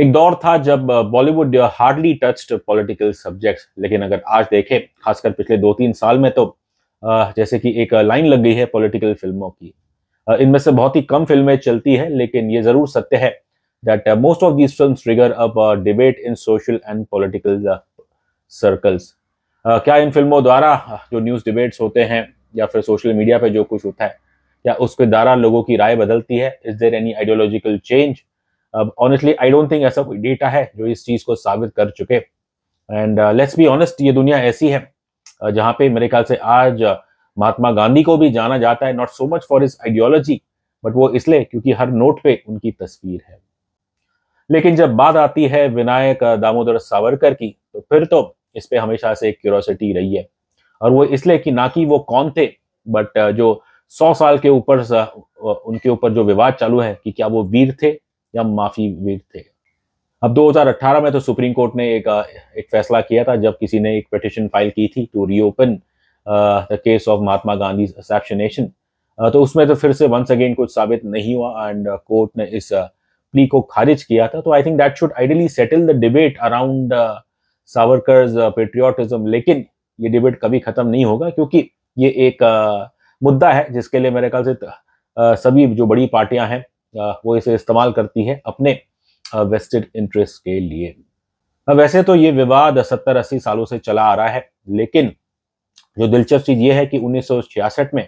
एक दौर था जब Bollywood hardly touched political subjects लेकिन अगर आज देखें खासकर पिछले दो तीन साल में तो जैसे कि एक लाइन लग गई है पॉलिटिकल फिल्मों की इनमें से बहुत ही कम फिल्में चलती है लेकिन ये जरूर सत्य है that most of these film trigger up debate in social and political circles क्या इन फिल्मों द्वारा जो न्यूज़ डिबेट्स होते हैं या फिर सोशल मीडिया पर जो कुछ होता है क्या उसके द्वारा लोगों की राय बदलती है is there any ideological change अब ऑनेस्टली आई डोंट थिंक ऐसा कोई डेटा है जो इस चीज़ को साबित कर चुके एंड लेट्स बी ऑनेस्ट ये दुनिया ऐसी है uh, जहां पे मेरे ख्याल से आज uh, महात्मा गांधी को भी जाना जाता है not so much for is ideology but वो इसलिए क्योंकि हर नोट पे उनकी तस्वीर है लेकिन जब बात आती है विनायक uh, दामोदर सावरकर की तो फिर तो इस पर हमेशा से एक क्यूरोसिटी रही है और वो इसलिए कि ना कि वो कौन थे बट जो सौ साल के ऊपर उनके ऊपर जो विवाद चालू है कि क्या वो वीर थे या माफी वीर थे अब 2018 में तो सुप्रीम कोर्ट ने एक एक फैसला किया था जब किसी ने एक पिटिशन फाइल की थी to reopen the case of Mahatma Gandhi assassination तो उसमें तो फिर से वंस अगेन कुछ साबित नहीं हुआ एंड कोर्ट ने इस प्ली को खारिज किया था तो I think that should ideally settle the debate around Savarkar's patriotism लेकिन ये डिबेट कभी खत्म नहीं होगा क्योंकि ये एक uh, मुद्दा है जिसके लिए मेरे ख्याल से uh, सभी जो बड़ी पार्टियां हैं वो इसे इस्तेमाल करती है अपने वेस्टेड इंटरेस्ट के लिए वैसे तो ये विवाद सत्तर अस्सी सालों से चला आ रहा है लेकिन जो दिलचस्प चीज ये है कि 1966 में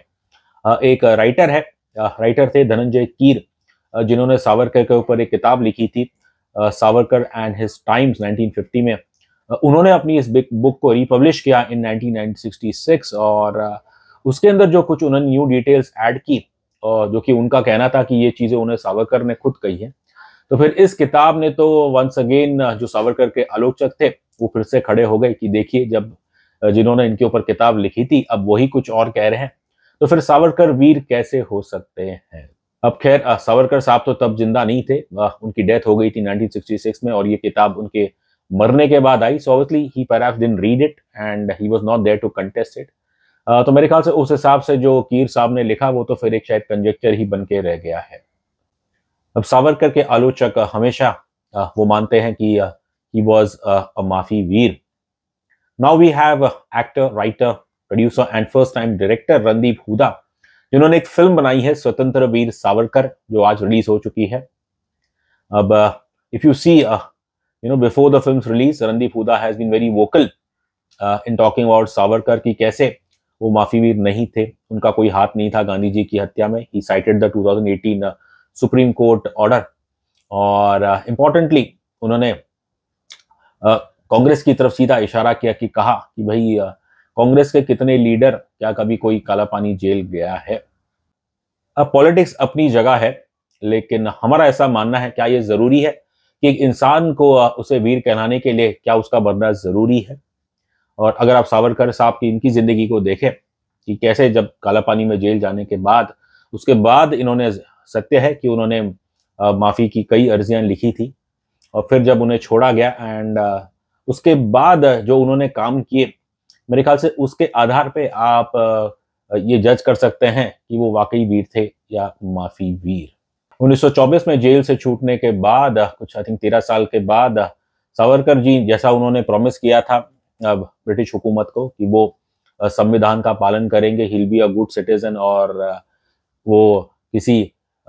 एक राइटर है राइटर थे धनंजय कीर जिन्होंने सावरकर के ऊपर एक किताब लिखी थी सावरकर एंड हिज टाइम्स 1950 में उन्होंने अपनी इस बुक को रिपब्लिश किया इन 1966 और उसके अंदर जो कुछ उन्होंने न्यू डिटेल्स ऐड की और जो कि उनका कहना था कि ये चीजें उन्हें सावरकर ने खुद कही है तो फिर इस किताब ने तो वंस अगेन जो सावरकर के आलोचक थे वो फिर से खड़े हो गए कि देखिए जब जिन्होंने इनके ऊपर किताब लिखी थी अब वही कुछ और कह रहे हैं तो फिर सावरकर वीर कैसे हो सकते हैं अब खैर सावरकर साहब तो तब जिंदा नहीं थे उनकी डेथ हो गई थी 1966 में और ये किताब उनके मरने के बाद I so obviously he paragraph read it and he was not there to contest it तो मेरे ख्याल से उस हिसाब से जो कीर साहब ने लिखा वो तो फिर एक शायद कंजेक्चर ही बन के रह गया है अब सावरकर के आलोचक हमेशा वो मानते हैं कि ही वॉज अ माफी वीर now we have actor writer producer and first time director Randeep Hooda जिन्होंने एक फिल्म बनाई है स्वतंत्र वीर सावरकर जो आज रिलीज हो चुकी है अब if you see you know before the film release Randeep Hooda has been very vocal in talking about Savarkar की कैसे वो माफीवीर नहीं थे उनका कोई हाथ नहीं था गांधी जी की हत्या में he cited the 2018 Supreme Court order और इम्पोर्टेंटली uh, उन्होंने uh, कांग्रेस uh, की तरफ सीधा इशारा किया कि कहा कि भाई uh, कांग्रेस uh, के कितने लीडर क्या कभी कोई काला पानी जेल गया है अब पॉलिटिक्स अपनी जगह है लेकिन हमारा ऐसा मानना है क्या ये जरूरी है कि एक इंसान को uh, उसे वीर कहलाने के लिए क्या उसका बनना जरूरी है और अगर आप सावरकर साहब की इनकी जिंदगी को देखें कि कैसे जब कालापानी में जेल जाने के बाद उसके बाद इन्होंने सत्य है कि उन्होंने माफ़ी की कई अर्जियां लिखी थी और फिर जब उन्हें छोड़ा गया एंड उसके बाद जो उन्होंने काम किए मेरे ख्याल से उसके आधार पे आप ये जज कर सकते हैं कि वो वाकई वीर थे या माफी वीर 1924 में जेल से छूटने के बाद कुछ आई थिंक तेरह साल के बाद सावरकर जी जैसा उन्होंने प्रॉमिस किया था अब ब्रिटिश हुकूमत को कि वो संविधान का पालन करेंगे he'll be a good citizen और वो किसी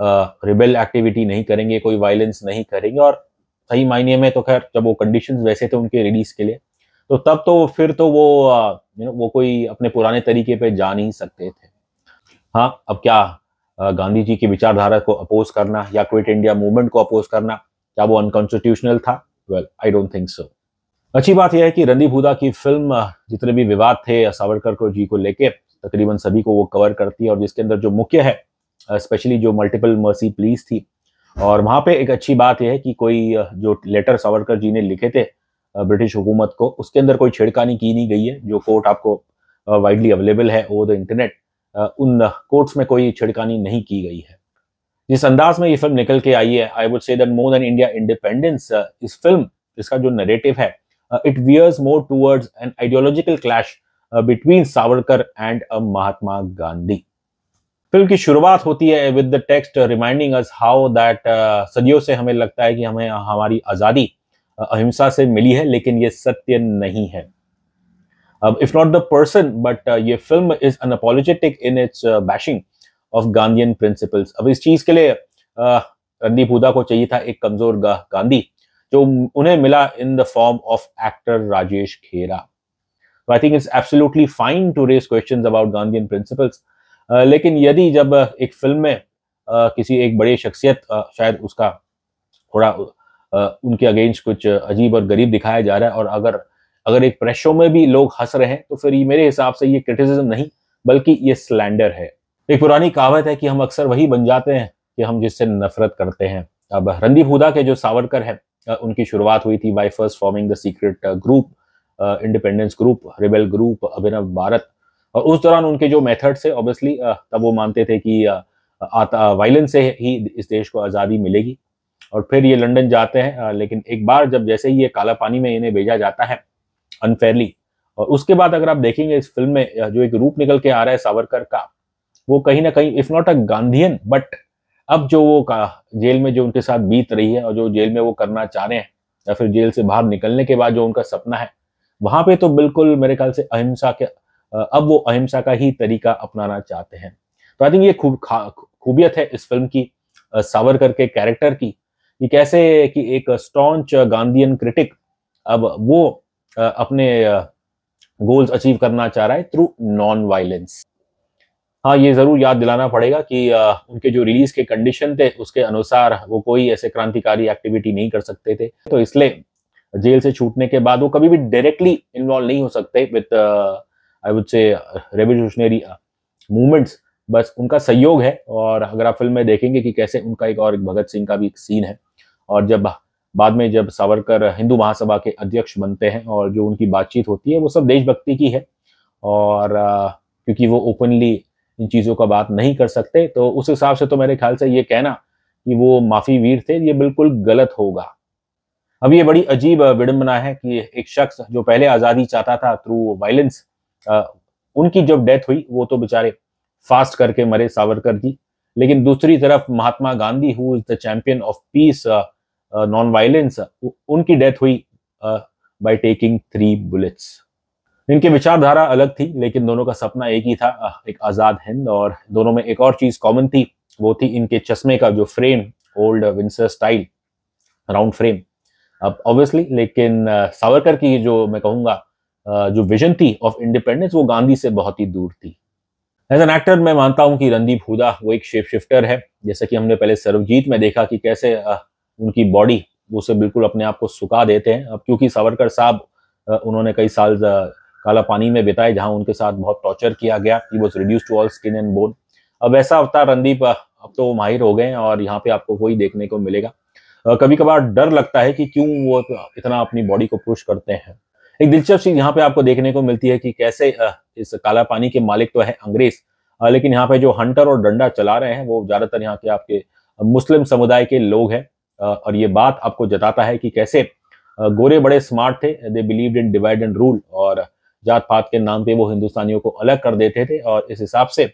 रिबेल एक्टिविटी नहीं करेंगे कोई वायलेंस नहीं करेंगे और सही मायने में तो खैर जब वो कंडीशन वैसे थे उनके रिलीज के लिए तो तब तो फिर तो वो यू नो वो कोई अपने पुराने तरीके पे जा नहीं सकते थे हाँ अब क्या गांधी जी की विचारधारा को अपोज करना या क्विट इंडिया मूवमेंट को अपोज करना क्या वो अनकॉन्स्टिट्यूशनल था well I don't think so अच्छी बात यह है कि रणदीप हुदा की फिल्म जितने भी विवाद थे सावरकर को जी को लेके तकरीबन सभी को वो कवर करती है और जिसके अंदर जो मुख्य है स्पेशली जो मल्टीपल मर्सी प्लीज थी और वहां पे एक अच्छी बात यह है कि कोई जो लेटर सावरकर जी ने लिखे थे ब्रिटिश हुकूमत को उसके अंदर कोई छेड़खानी की नहीं गई है जो कोर्ट आपको वाइडली अवेलेबल है ओवर द इंटरनेट उन कोर्ट्स में कोई छिड़कानी नहीं की गई है जिस अंदाज में ये फिल्म निकल के आई है I would say that more than India independence इस फिल्म इसका जो नरेटिव है Uh, it veers more towards an ideological clash uh, between Savarkar and uh, Mahatma Gandhi. Film की शुरुआत होती है with the text reminding us how that सदियों से हमें लगता है कि हमें हमारी आज़ादी अहिंसा से मिली है लेकिन ये सत्य नहीं है अब if not the person but ये film is unapologetic in its bashing of Gandhian principles अब इस चीज़ के लिए uh, रणदीप हुदा को चाहिए था एक कमज़ोर गांधी जो उन्हें मिला in the form of actor Rajesh Khera तो I think it's absolutely fine to raise question about Gandhi principles लेकिन यदि जब uh, एक फिल्म में Uh, किसी एक बड़े शख्सियत uh, शायद उसका थोड़ा uh, उनके अगेंस्ट कुछ अजीब और गरीब दिखाया जा रहा है और अगर अगर एक प्रेस शो में भी लोग हंस रहे हैं तो फिर ये मेरे हिसाब से ये क्रिटिसिज्म नहीं बल्कि ये स्लैंडर है एक पुरानी कहावत है कि हम अक्सर वही बन जाते हैं कि हम जिससे नफरत करते हैं अब रणदीप हुदा के जो सावरकर है उनकी शुरुआत हुई थी by first forming the secret group independence group rebel group Abhinav Bharat और उस दौरान उनके जो मेथड्स थे ऑब्वियसली तब वो मानते थे कि वायलेंस से ही इस देश को आज़ादी मिलेगी और फिर ये लंदन जाते हैं लेकिन एक बार जब जैसे ही ये काला पानी में इन्हें भेजा जाता है अनफेयरली और उसके बाद अगर आप देखेंगे इस फिल्म में जो एक रूप निकल के आ रहा है सावरकर का वो कहीं ना कहीं if not a Gandhian but अब जो वो जेल में जो उनके साथ बीत रही है और जो जेल में वो करना चाह रहे हैं या फिर जेल से बाहर निकलने के बाद जो उनका सपना है वहां पे तो बिल्कुल मेरे ख्याल से अहिंसा के अब वो अहिंसा का ही तरीका अपनाना चाहते हैं तो आई थिंक ये खूब खूबियत है इस फिल्म की सावरकर के कैरेक्टर की कि कैसे कि एक स्टॉन्च गांधीयन क्रिटिक अब वो अपने गोल्स अचीव करना चाह रहा है थ्रू नॉन वायलेंस हाँ ये ज़रूर याद दिलाना पड़ेगा कि आ, उनके जो रिलीज के कंडीशन थे उसके अनुसार वो कोई ऐसे क्रांतिकारी एक्टिविटी नहीं कर सकते थे तो इसलिए जेल से छूटने के बाद वो कभी भी डायरेक्टली इन्वॉल्व नहीं हो सकते with I would say revolutionary movements बस उनका सहयोग है और अगर आप फिल्म में देखेंगे कि कैसे उनका एक और एक भगत सिंह का भी एक सीन है और जब बाद में जब सावरकर हिंदू महासभा के अध्यक्ष बनते हैं और जो उनकी बातचीत होती है वो सब देशभक्ति की है और आ, क्योंकि वो ओपनली इन चीज़ों का बात नहीं कर सकते तो उस हिसाब से तो मेरे ख्याल से ये कहना कि वो माफ़ी वीर थे ये बिल्कुल गलत होगा अब ये बड़ी अजीब विडंबना है कि एक शख्स जो पहले आज़ादी चाहता था थ्रू वायलेंस उनकी जब डेथ हुई वो तो बेचारे फास्ट करके मरे सावरकर जी लेकिन दूसरी तरफ Mahatma Gandhi who is the champion of peace non violence उनकी डेथ हुई बाय टेकिंग थ्री बुलेट्स इनकी विचारधारा अलग थी लेकिन दोनों का सपना एक ही था एक आज़ाद हिंद और दोनों में एक और चीज़ कॉमन थी वो थी इनके चश्मे का जो frame old Windsor style round frame अब ऑब्वियसली लेकिन सावरकर की जो मैं कहूंगा जो विजन थी ऑफ इंडिपेंडेंस वो गांधी से बहुत ही दूर थी एज एन एक्टर मैं मानता हूं कि रणदीप हुदा वो एक शेप शिफ्टर है जैसा कि हमने पहले सर्वजीत में देखा कि कैसे उनकी बॉडी उसे बिल्कुल अपने आप को सुखा देते हैं अब क्योंकि सावरकर साहब उन्होंने कई साल काला पानी में बिताए जहां उनके साथ बहुत टॉर्चर किया गया he was reduce to all skin and bone अब ऐसा अवतार रणदीप अब तो माहिर हो गए और यहाँ पे आपको वही देखने को मिलेगा कभी कभार डर लगता है कि क्यों वो इतना अपनी बॉडी को पुश करते हैं एक दिलचस्प चीज यहाँ पे आपको देखने को मिलती है कि कैसे इस काला पानी के मालिक तो है अंग्रेज लेकिन यहाँ पे जो हंटर और डंडा चला रहे हैं वो ज्यादातर यहाँ के आपके मुस्लिम समुदाय के लोग हैं और ये बात आपको जताता है कि कैसे गोरे बड़े स्मार्ट थे they believe in divide and rule और जात पात के नाम पे वो हिंदुस्तानियों को अलग कर देते थे और इस हिसाब से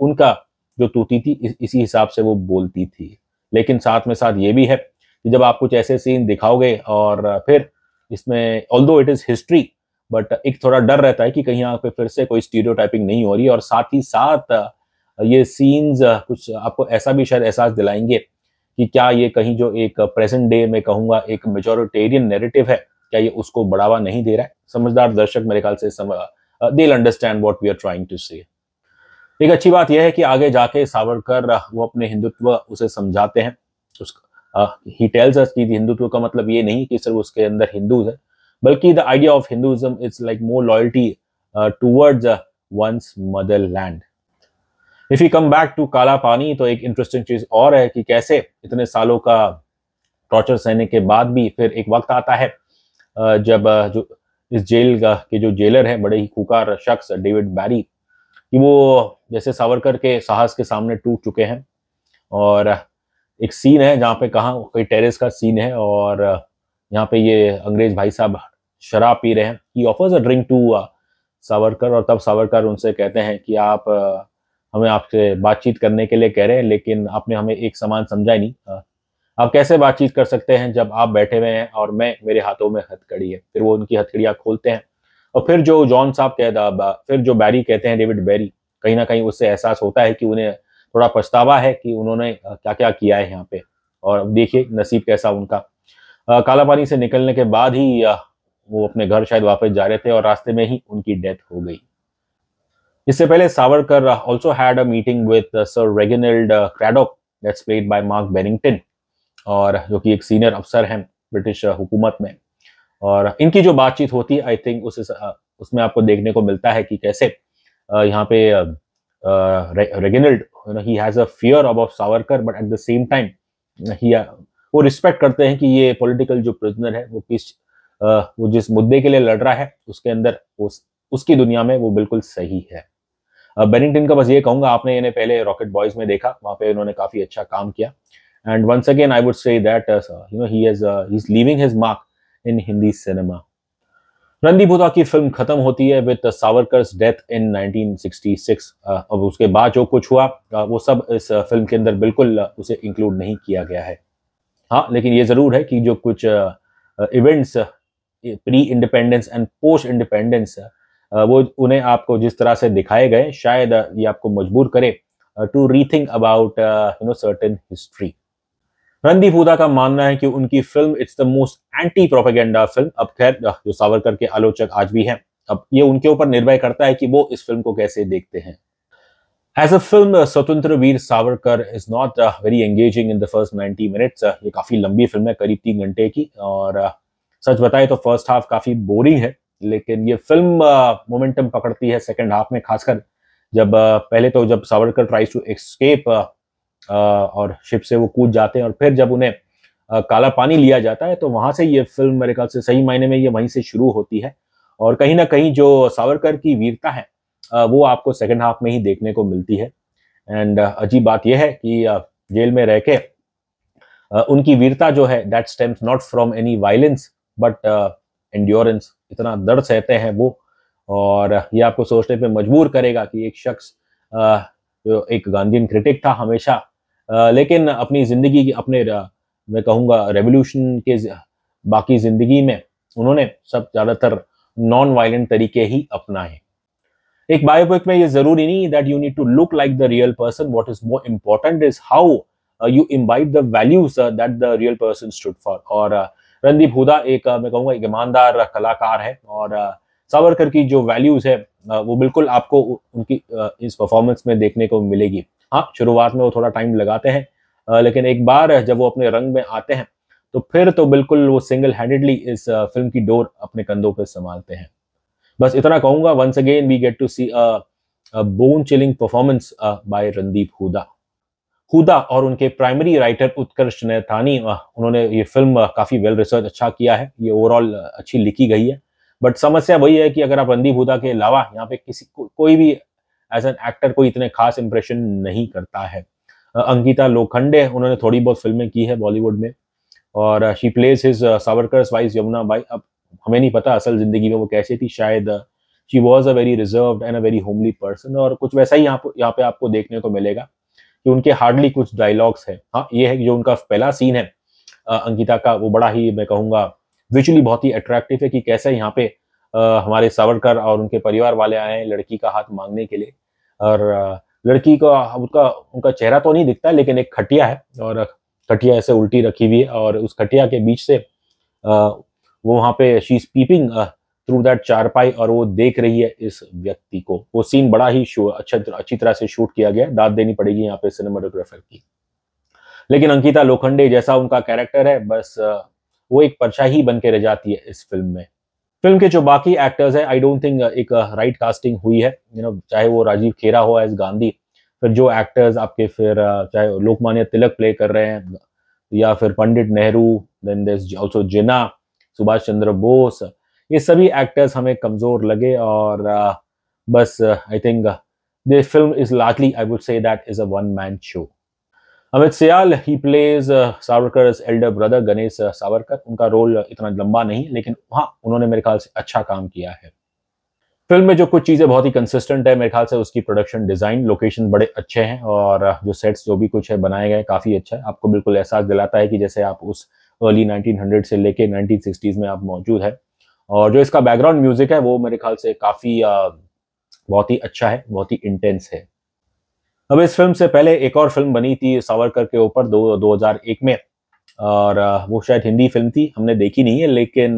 उनका जो टूटी थी इस, इसी हिसाब से वो बोलती थी लेकिन साथ में साथ ये भी है कि जब आप कुछ ऐसे सीन दिखाओगे और फिर इसमें ऑल दो इट इज़ हिस्ट्री बट एक थोड़ा डर रहता है कि कहीं यहाँ पे फिर से कोई स्टीरियो नहीं हो रही और साथ ही साथ ये सीन्स कुछ आपको ऐसा भी शायद एहसास दिलाएंगे कि क्या ये कहीं जो एक प्रेजेंट डे में कहूँगा एक मेजोरिटेरियन नेरेटिव है क्या ये उसको बढ़ावा नहीं दे रहा है समझदार दर्शक मेरे ख्याल से they understand what we are trying to say एक अच्छी बात यह है कि आगे जाके सावरकर वो अपने हिंदुत्व उसे समझाते हैं ही टेल्स अस कि हिंदुत्व का मतलब ये नहीं कि सिर्फ उसके अंदर हिंदू है बल्कि the idea of Hinduism is like more loyalty towards one's motherland if you come back to Kala Pani तो एक इंटरेस्टिंग चीज और है कि कैसे इतने सालों का टॉर्चर सहने के बाद भी फिर एक वक्त आता है जब जो इस जेल का के जो जेलर है बड़े ही खुकार शख्स डेविड बैरी कि वो जैसे सावरकर के साहस के सामने टूट चुके हैं और एक सीन है जहाँ पे कहा कोई टेरेस का सीन है और यहाँ पे ये अंग्रेज भाई साहब शराब पी रहे हैं he offers a drink to Savarkar और तब सावरकर उनसे कहते हैं कि आप हमें आपसे बातचीत करने के लिए कह रहे हैं लेकिन आपने हमें एक समान समझा ही नहीं आप कैसे बातचीत कर सकते हैं जब आप बैठे हुए हैं और मैं मेरे हाथों में हथकड़ी है फिर वो उनकी हथकड़ियाँ खोलते हैं और फिर जो जॉन साहब कहता फिर जो बैरी कहते हैं डेविड बैरी कहीं ना कहीं उससे एहसास होता है कि उन्हें थोड़ा पछतावा है कि उन्होंने क्या क्या किया है यहाँ पे और देखिए नसीब कैसा उनका काला पानी से निकलने के बाद ही वो अपने घर शायद वापस जा रहे थे और रास्ते में ही उनकी डेथ हो गई इससे पहले Savarkar also had a meeting with sir Reginald Craddock that's played by Mark Berrington और जो कि एक सीनियर अफसर हैं ब्रिटिश हुकूमत में और इनकी जो बातचीत होती है आई थिंक उस उसमें आपको देखने को मिलता है कि कैसे यहाँ पे Reginald he has a fear about Savarkar but at the same time he वो रिस्पेक्ट करते हैं कि ये पॉलिटिकल जो प्रिजनर है वो किस वो जिस मुद्दे के लिए लड़ रहा है उसके अंदर उस, उसकी दुनिया में वो बिल्कुल सही है बेनिंगटन का बस ये कहूंगा आपने इन्हें पहले रॉकेट बॉयज में देखा वहां पे इन्होंने काफी अच्छा काम किया And once again, I would say that uh, you know he has uh, he's leaving his mark in Hindi cinema. Randeep हुदा की फिल्म खत्म होती है विद सावरकर्स डेथ इन 1966 अब उसके बाद जो कुछ हुआ uh, वो सब इस फिल्म के अंदर बिल्कुल उसे इंक्लूड नहीं किया गया है हाँ लेकिन ये ज़रूर है कि जो कुछ events pre independence and post independence वो उन्हें आपको जिस तरह से दिखाए गए शायद ये आपको मजबूर करे to rethink about you know certain history Randeep Hooda का मानना है कि उनकी film it's the most anti propaganda film अब खैर जो सावरकर के आलोचक आज भी हैं अब ये उनके ऊपर निर्भय करता है कि वो इस फिल्म को कैसे देखते हैं as a film Swatantra Veer Savarkar is not very engaging in the first ninety minutes ये काफी लंबी फिल्म है करीब तीन घंटे की और uh, सच बताए तो फर्स्ट हाफ काफी बोरिंग है लेकिन ये फिल्म मोमेंटम uh, पकड़ती है सेकेंड हाफ में खासकर जब uh, पहले तो जब सावरकर ट्राइज टू एक्सकेप और शिप से वो कूद जाते हैं और फिर जब उन्हें काला पानी लिया जाता है तो वहां से ये फिल्म मेरे ख्याल से सही मायने में ये वहीं से शुरू होती है और कहीं ना कहीं जो सावरकर की वीरता है वो आपको सेकेंड हाफ में ही देखने को मिलती है एंड अजीब बात यह है कि जेल में रह के उनकी वीरता जो है that stems not from any violence but endurance इतना दर्द सहते हैं वो और ये आपको सोचने पे मजबूर करेगा कि एक शख्स जो एक गांधीन क्रिटिक था हमेशा लेकिन अपनी ज़िंदगी की अपने मैं कहूँगा रेवोल्यूशन के बाकी ज़िंदगी में उन्होंने सब ज़्यादातर नॉन वायलेंट तरीके ही अपनाए एक बायोपिक में ये जरूरी नहीं that you need to look like the real person what is more important is how you imbibe the values that the real person stood for और रणदीप uh, हुदा एक uh, मैं कहूँगा एक ईमानदार कलाकार है और सावरकर uh, की जो वैल्यूज है वो बिल्कुल आपको उनकी इस परफॉर्मेंस में देखने को मिलेगी हाँ शुरुआत में वो थोड़ा टाइम लगाते हैं लेकिन एक बार जब वो अपने रंग में आते हैं तो फिर तो बिल्कुल वो सिंगल हैंडेडली इस फिल्म की डोर अपने कंधों पर संभालते हैं बस इतना कहूंगा once again we get to see bone chilling performance by Randeep Hooda Hooda और उनके प्राइमरी राइटर उत्कर्ष नैथानी उन्होंने ये फिल्म काफ़ी वेल रिसर्च अच्छा किया है ये ओवरऑल अच्छी लिखी गई है बट समस्या वही है कि अगर आप रणदीप हुदा के अलावा यहाँ पे किसी को, कोई भी एज एन एक्टर कोई इतने खास इंप्रेशन नहीं करता है अंकिता लोखंडे उन्होंने थोड़ी बहुत फिल्में की है बॉलीवुड में और she plays his Savarkar wife Yamuna Bai अब हमें नहीं पता असल जिंदगी में वो कैसे थी शायद she was a very reserve and a very homely person और कुछ वैसा ही यहाँ यहाँ पे आपको देखने को मिलेगा कि उनके हार्डली कुछ डायलॉग्स हैं हाँ ये है जो उनका पहला सीन है अंकिता का वो बड़ा ही मैं कहूँगा विजुअली बहुत ही अट्रैक्टिव है कि कैसे यहाँ पे आ, हमारे सावरकर और उनके परिवार वाले आए हैं लड़की का हाथ मांगने के लिए और लड़की का उनका उनका चेहरा तो नहीं दिखता लेकिन एक खटिया है और खटिया ऐसे उल्टी रखी हुई है और उस खटिया के बीच से आ, वो वहाँ पे she is peeping through that charpai और वो देख रही है इस व्यक्ति को वो सीन बड़ा ही अच्छा अच्छी तरह से शूट किया गया दाद देनी पड़ेगी यहाँ पे सिनेमाटोग्राफर की लेकिन अंकिता लोखंडे जैसा उनका कैरेक्टर है बस वो एक परछाई बन के रह जाती है इस फिल्म में फिल्म के जो बाकी एक्टर्स हैं आई डोंट थिंक एक राइट uh, कास्टिंग हुई है यू नो चाहे वो राजीव खेरा हो एज गांधी फिर जो एक्टर्स आपके फिर uh, चाहे लोकमान्य तिलक प्ले कर रहे हैं या फिर पंडित नेहरू देन ऑल्सो जिना सुभाष चंद्र बोस ये सभी एक्टर्स हमें कमज़ोर लगे और uh, बस I think this film is largely I would say that is a one man show Amit Sial he plays Savarkar elder brother Ganesh Savarkar उनका रोल इतना लंबा नहीं लेकिन वहां उन्होंने मेरे ख्याल से अच्छा काम किया है फिल्म में जो कुछ चीज़ें बहुत ही कंसिस्टेंट है मेरे ख्याल से उसकी प्रोडक्शन डिज़ाइन लोकेशन बड़े अच्छे हैं और uh, जो सेट्स जो भी कुछ है बनाए गए काफ़ी अच्छा है आपको बिल्कुल एहसास दिलाता है कि जैसे आप उस अर्ली 1900 से लेके 1960s में आप मौजूद है और जो इसका बैकग्राउंड म्यूज़िक है वो मेरे ख्याल से काफ़ी uh, बहुत ही अच्छा है बहुत ही इंटेंस है अब इस फिल्म से पहले एक और फिल्म बनी थी सावरकर के ऊपर दो एक में और वो शायद हिंदी फिल्म थी हमने देखी नहीं है लेकिन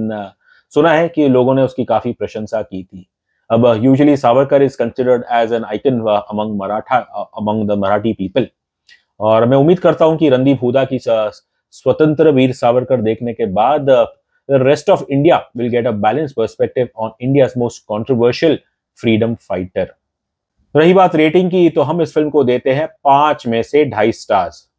सुना है कि लोगों ने उसकी काफ़ी प्रशंसा की थी अब usually Savarkar is considered as an icon among Maratha among the Marathi people और मैं उम्मीद करता हूं कि रणदीप हुदा की स्वतंत्र वीर सावरकर देखने के बाद rest of India will get a balance perspective on India most controversial freedom fighter रही बात रेटिंग की तो हम इस फिल्म को देते हैं पांच में से ढाई स्टार्स